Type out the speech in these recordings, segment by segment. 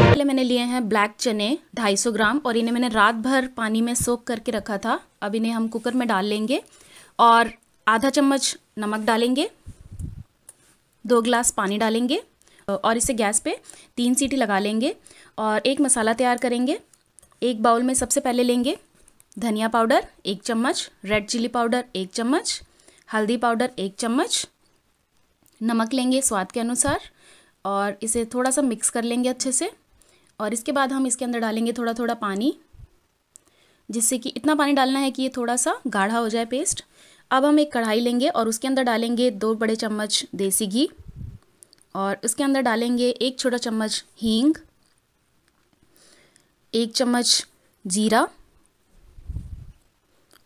पहले मैंने लिए हैं ब्लैक चने 250 ग्राम और इन्हें मैंने रात भर पानी में सोख करके रखा था अब इन्हें हम कुकर में डाल लेंगे और आधा चम्मच नमक डालेंगे दो गिलास पानी डालेंगे और इसे गैस पे तीन सीटी लगा लेंगे और एक मसाला तैयार करेंगे एक बाउल में सबसे पहले लेंगे धनिया पाउडर एक चम्मच रेड चिली पाउडर एक चम्मच हल्दी पाउडर एक चम्मच नमक लेंगे स्वाद के अनुसार और इसे थोड़ा सा मिक्स कर लेंगे अच्छे से और इसके बाद हम इसके अंदर डालेंगे थोड़ा थोड़ा पानी जिससे कि इतना पानी डालना है कि ये थोड़ा सा गाढ़ा हो जाए पेस्ट अब हम एक कढ़ाई लेंगे और उसके अंदर डालेंगे दो बड़े चम्मच देसी घी और उसके अंदर डालेंगे एक छोटा चम्मच हींग एक चम्मच जीरा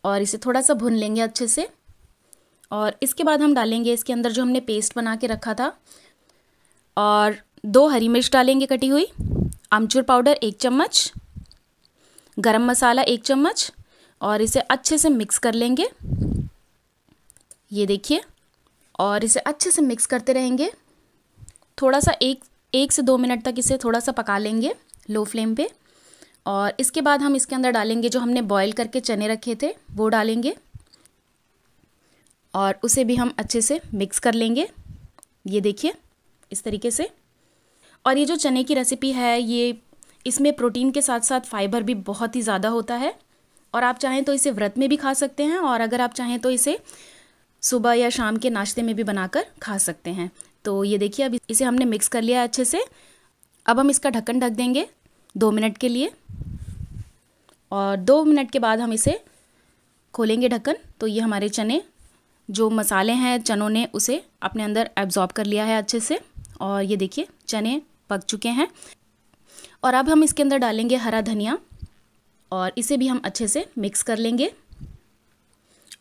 और इसे थोड़ा सा भून लेंगे अच्छे से और इसके बाद हम डालेंगे इसके अंदर जो हमने पेस्ट बना के रखा था और दो हरी मिर्च डालेंगे कटी हुई आमचूर पाउडर एक चम्मच गरम मसाला एक चम्मच और इसे अच्छे से मिक्स कर लेंगे ये देखिए और इसे अच्छे से मिक्स करते रहेंगे थोड़ा सा एक एक से दो मिनट तक इसे थोड़ा सा पका लेंगे लो फ्लेम पे और इसके बाद हम इसके अंदर डालेंगे जो हमने बॉईल करके चने रखे थे वो डालेंगे और उसे भी हम अच्छे से मिक्स कर लेंगे ये देखिए इस तरीके से और ये जो चने की रेसिपी है ये इसमें प्रोटीन के साथ साथ फाइबर भी बहुत ही ज़्यादा होता है और आप चाहें तो इसे व्रत में भी खा सकते हैं और अगर आप चाहें तो इसे सुबह या शाम के नाश्ते में भी बनाकर खा सकते हैं तो ये देखिए अब इसे हमने मिक्स कर लिया है अच्छे से अब हम इसका ढक्कन ढक देंगे दो मिनट के लिए और दो मिनट के बाद हम इसे खोलेंगे ढक्कन तो ये हमारे चने जो मसाले हैं चनों ने उसे अपने अंदर एब्जॉर्ब कर लिया है अच्छे से और ये देखिए चने पक चुके हैं और अब हम इसके अंदर डालेंगे हरा धनिया और इसे भी हम अच्छे से मिक्स कर लेंगे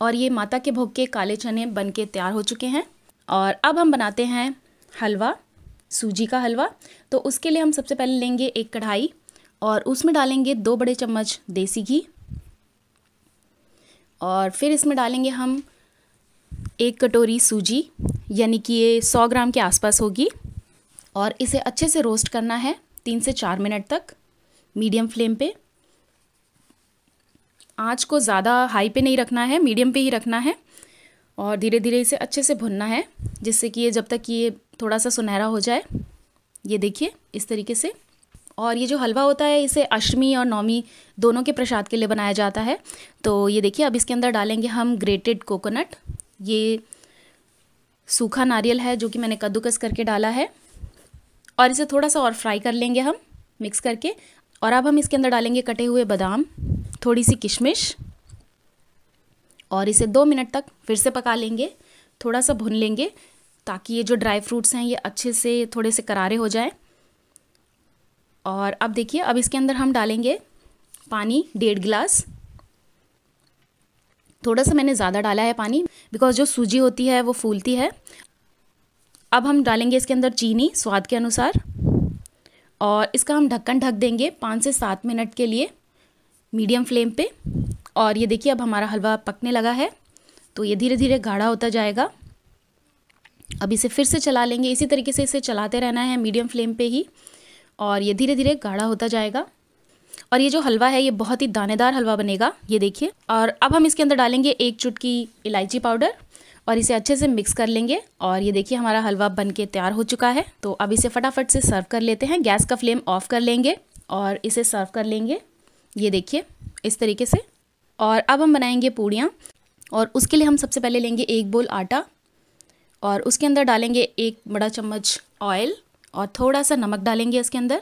और ये माता के भोग के काले चने बन के तैयार हो चुके हैं और अब हम बनाते हैं हलवा सूजी का हलवा तो उसके लिए हम सबसे पहले लेंगे एक कढ़ाई और उसमें डालेंगे दो बड़े चम्मच देसी घी और फिर इसमें डालेंगे हम एक कटोरी सूजी यानी कि ये सौ ग्राम के आसपास होगी और इसे अच्छे से रोस्ट करना है तीन से चार मिनट तक मीडियम फ्लेम पे आँच को ज़्यादा हाई पे नहीं रखना है मीडियम पे ही रखना है और धीरे धीरे इसे अच्छे से भुनना है जिससे कि ये जब तक ये थोड़ा सा सुनहरा हो जाए ये देखिए इस तरीके से और ये जो हलवा होता है इसे अष्टमी और नौमी दोनों के प्रसाद के लिए बनाया जाता है तो ये देखिए अब इसके अंदर डालेंगे हम ग्रेटेड कोकोनट ये सूखा नारियल है जो कि मैंने कद्दूकस करके डाला है और इसे थोड़ा सा और फ्राई कर लेंगे हम मिक्स करके और अब हम इसके अंदर डालेंगे कटे हुए बादाम थोड़ी सी किशमिश और इसे दो मिनट तक फिर से पका लेंगे थोड़ा सा भुन लेंगे ताकि ये जो ड्राई फ्रूट्स हैं ये अच्छे से थोड़े से करारे हो जाएं और अब देखिए अब इसके अंदर हम डालेंगे पानी डेढ़ गिलास थोड़ा सा मैंने ज़्यादा डाला है पानी बिकॉज जो सूजी होती है वो फूलती है अब हम डालेंगे इसके अंदर चीनी स्वाद के अनुसार और इसका हम ढक्कन ढक देंगे पाँच से सात मिनट के लिए मीडियम फ्लेम पे और ये देखिए अब हमारा हलवा पकने लगा है तो ये धीरे धीरे गाढ़ा होता जाएगा अब इसे फिर से चला लेंगे इसी तरीके से इसे चलाते रहना है मीडियम फ्लेम पे ही और ये धीरे धीरे गाढ़ा होता जाएगा और ये जो हलवा है ये बहुत ही दानेदार हलवा बनेगा ये देखिए और अब हम इसके अंदर डालेंगे एक चुटकी इलायची पाउडर और इसे अच्छे से मिक्स कर लेंगे और ये देखिए हमारा हलवा बन के तैयार हो चुका है तो अब इसे फटाफट से सर्व कर लेते हैं गैस का फ्लेम ऑफ कर लेंगे और इसे सर्व कर लेंगे ये देखिए इस तरीके से और अब हम बनाएंगे पूड़ियाँ और उसके लिए हम सबसे पहले लेंगे एक बोल आटा और उसके अंदर डालेंगे एक बड़ा चम्मच ऑयल और थोड़ा सा नमक डालेंगे इसके अंदर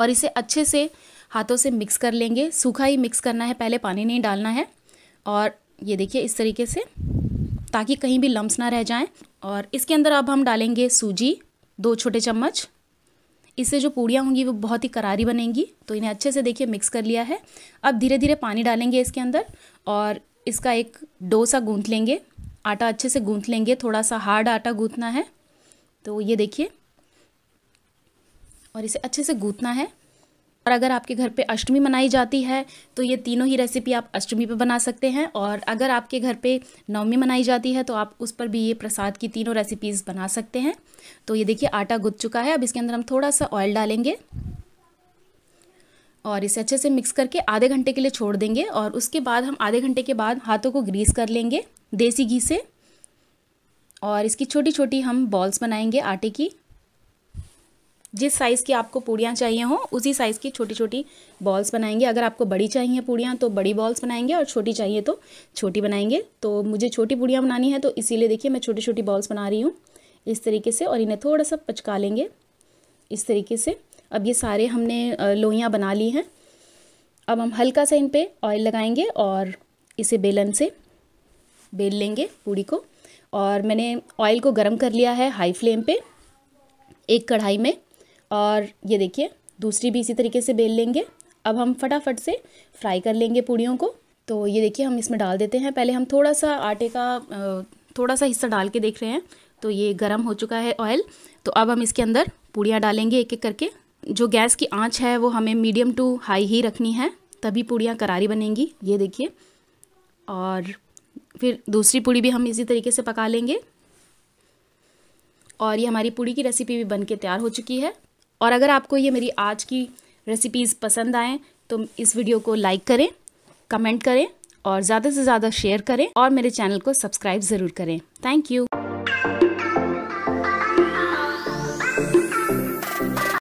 और इसे अच्छे से हाथों से मिक्स कर लेंगे सूखा ही मिक्स करना है पहले पानी नहीं डालना है और ये देखिए इस तरीके से ताकि कहीं भी लम्स ना रह जाएं और इसके अंदर अब हम डालेंगे सूजी दो छोटे चम्मच इससे जो पूड़ियाँ होंगी वो बहुत ही करारी बनेंगी तो इन्हें अच्छे से देखिए मिक्स कर लिया है अब धीरे धीरे पानी डालेंगे इसके अंदर और इसका एक डो सा गूँथ लेंगे आटा अच्छे से गूँथ लेंगे थोड़ा सा हार्ड आटा गूँथना है तो ये देखिए और इसे अच्छे से गूँथना है और अगर आपके घर पे अष्टमी मनाई जाती है तो ये तीनों ही रेसिपी आप अष्टमी पे बना सकते हैं और अगर आपके घर पे नवमी मनाई जाती है तो आप उस पर भी ये प्रसाद की तीनों रेसिपीज़ बना सकते हैं तो ये देखिए आटा गुद चुका है अब इसके अंदर हम थोड़ा सा ऑयल डालेंगे और इसे अच्छे से मिक्स करके आधे घंटे के लिए छोड़ देंगे और उसके बाद हम आधे घंटे के बाद हाथों को ग्रीस कर लेंगे देसी घी से और इसकी छोटी छोटी हम बॉल्स बनाएंगे आटे की जिस साइज़ की आपको पूड़ियाँ चाहिए हों उसी साइज़ की छोटी छोटी बॉल्स बनाएंगे अगर आपको बड़ी चाहिए पूड़ियाँ तो बड़ी बॉल्स बनाएंगे और छोटी चाहिए तो छोटी बनाएंगे तो मुझे छोटी पूड़ियाँ बनानी है तो इसीलिए देखिए मैं छोटी छोटी बॉल्स बना रही हूँ इस तरीके से और इन्हें थोड़ा सा पचका लेंगे इस तरीके से अब ये सारे हमने लोहियाँ बना ली हैं अब हम हल्का सा इन पर ऑयल लगाएंगे और इसे बेलन से बेल लेंगे पूड़ी को और मैंने ऑयल को गर्म कर लिया है हाई फ्लेम पर एक कढ़ाई में और ये देखिए दूसरी भी इसी तरीके से बेल लेंगे अब हम फटाफट से फ्राई कर लेंगे पूड़ियों को तो ये देखिए हम इसमें डाल देते हैं पहले हम थोड़ा सा आटे का थोड़ा सा हिस्सा डाल के देख रहे हैं तो ये गर्म हो चुका है ऑयल तो अब हम इसके अंदर पूड़ियाँ डालेंगे एक एक करके जो गैस की आंच है वो हमें मीडियम टू हाई ही रखनी है तभी पूड़ियाँ करारी बनेंगी ये देखिए और फिर दूसरी पूड़ी भी हम इसी तरीके से पका लेंगे और ये हमारी पूड़ी की रेसिपी भी बन के तैयार हो चुकी है और अगर आपको ये मेरी आज की रेसिपीज़ पसंद आएँ तो इस वीडियो को लाइक करें कमेंट करें और ज़्यादा से ज़्यादा शेयर करें और मेरे चैनल को सब्सक्राइब ज़रूर करें थैंक यू